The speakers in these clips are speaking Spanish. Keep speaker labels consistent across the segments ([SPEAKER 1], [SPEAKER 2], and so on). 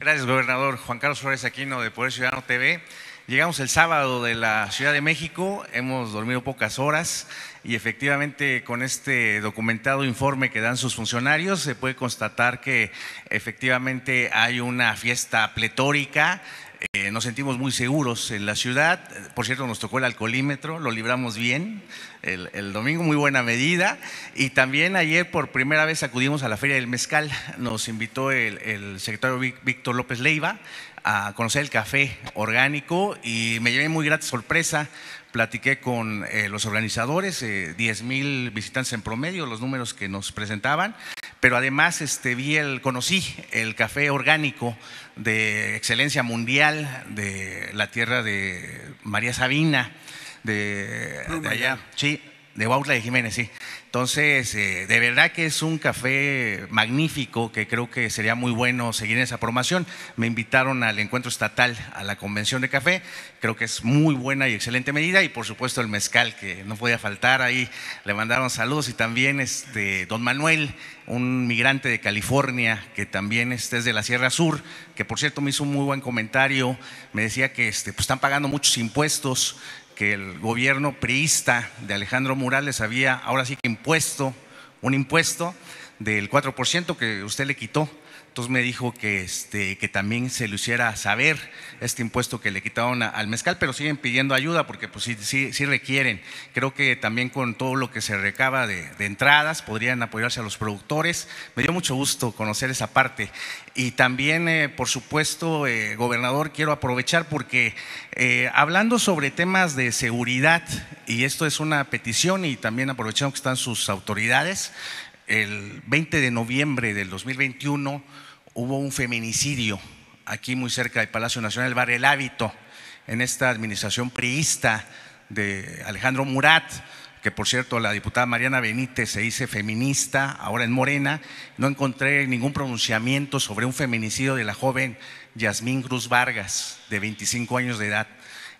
[SPEAKER 1] Gracias, gobernador Juan Carlos Flores Aquino de Poder Ciudadano TV. Llegamos el sábado de la Ciudad de México, hemos dormido pocas horas y efectivamente con este documentado informe que dan sus funcionarios se puede constatar que efectivamente hay una fiesta pletórica, eh, nos sentimos muy seguros en la ciudad. Por cierto, nos tocó el alcoholímetro, lo libramos bien el, domingo, muy buena medida. Y también ayer por primera vez acudimos a la Feria del Mezcal. Nos invitó el, secretario Víctor López Leiva a conocer el café orgánico y me llevé muy grata sorpresa platiqué con eh, los organizadores, 10.000 eh, mil visitantes en promedio, los números que nos presentaban, pero además este, vi el, conocí el café orgánico de excelencia mundial de la tierra de María Sabina, de, allá. Sí, de Huautla de Jiménez, sí. Entonces, eh, de verdad que es un café magnífico que creo que sería muy bueno seguir en esa promoción. Me invitaron al encuentro estatal, a la convención de café. Creo que es muy buena y excelente medida. Y por supuesto, el mezcal, que no podía faltar. Ahí le mandaron saludos. Y también este, don Manuel, un migrante de California, que también es de la Sierra Sur, que por cierto me hizo un muy buen comentario. Me decía que este, pues, están pagando muchos impuestos que el gobierno priista de Alejandro Murales había ahora sí que impuesto, un impuesto del 4% que usted le quitó entonces me dijo que, este, que también se le hiciera saber este impuesto que le quitaron al mezcal, pero siguen pidiendo ayuda porque pues sí, sí, sí, requieren. Creo que también con todo lo que se recaba de, entradas podrían apoyarse a los productores. Me dio mucho gusto conocer esa parte. Y también, eh, por supuesto, eh, gobernador, quiero aprovechar porque eh, hablando sobre temas de seguridad, y esto es una petición y también aprovechando que están sus autoridades, el 20 de noviembre del 2021 hubo un feminicidio aquí muy cerca del Palacio Nacional, el Bar El Hábito, en esta administración priista de Alejandro Murat, que por cierto la diputada Mariana Benítez se dice feminista, ahora en Morena, no encontré ningún pronunciamiento sobre un feminicidio de la joven Yasmín Cruz Vargas, de 25 años de edad.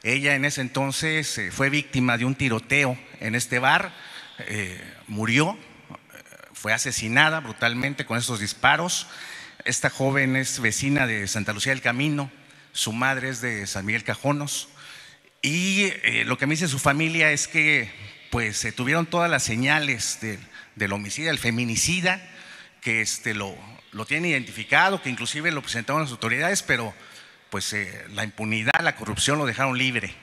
[SPEAKER 1] Ella en ese entonces eh, fue víctima de un tiroteo en este bar, eh, murió, fue asesinada brutalmente con esos disparos. Esta joven es vecina de Santa Lucía del Camino, su madre es de San Miguel Cajonos. Y eh, lo que me dice su familia es que pues se tuvieron todas las señales del homicida, el feminicida, que este, lo, lo tienen identificado, que inclusive lo presentaron las autoridades, pero pues eh, la impunidad, la corrupción lo dejaron libre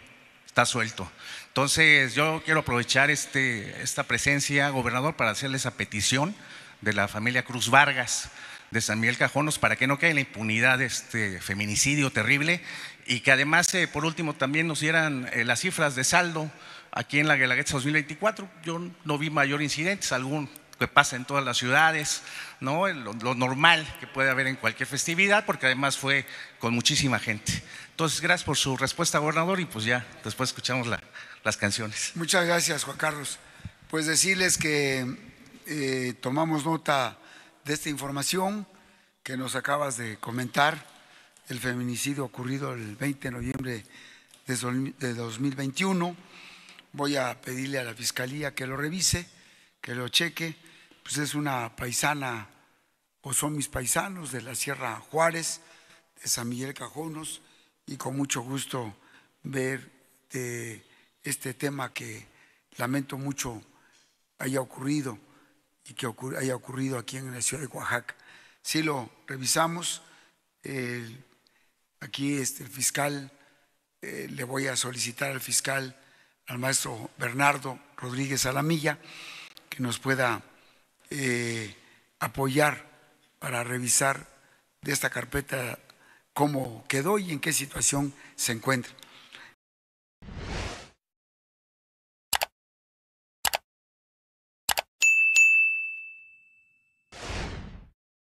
[SPEAKER 1] está suelto. Entonces, yo quiero aprovechar este, esta presencia, gobernador, para hacerle esa petición de la familia Cruz Vargas de San Miguel Cajonos para que no caiga la impunidad de este feminicidio terrible y que además, eh, por último, también nos dieran eh, las cifras de saldo aquí en la Guelaguetza 2024. Yo no vi mayor incidente algún que pasa en todas las ciudades, ¿no? Lo, normal que puede haber en cualquier festividad, porque además fue con muchísima gente. Entonces, gracias por su respuesta, gobernador, y pues ya después escuchamos las canciones.
[SPEAKER 2] Muchas gracias, Juan Carlos. Pues decirles que eh, tomamos nota de esta información que nos acabas de comentar, el feminicidio ocurrido el 20 de noviembre de 2021. Voy a pedirle a la Fiscalía que lo revise que lo cheque, pues es una paisana o son mis paisanos de la Sierra Juárez, de San Miguel Cajonos, y con mucho gusto ver este tema que lamento mucho haya ocurrido y que haya ocurrido aquí en la ciudad de Oaxaca. Si lo revisamos, aquí este, el fiscal, eh, le voy a solicitar al fiscal, al maestro Bernardo Rodríguez Alamilla, que nos pueda eh, apoyar para revisar de esta carpeta cómo quedó y en qué situación se encuentra.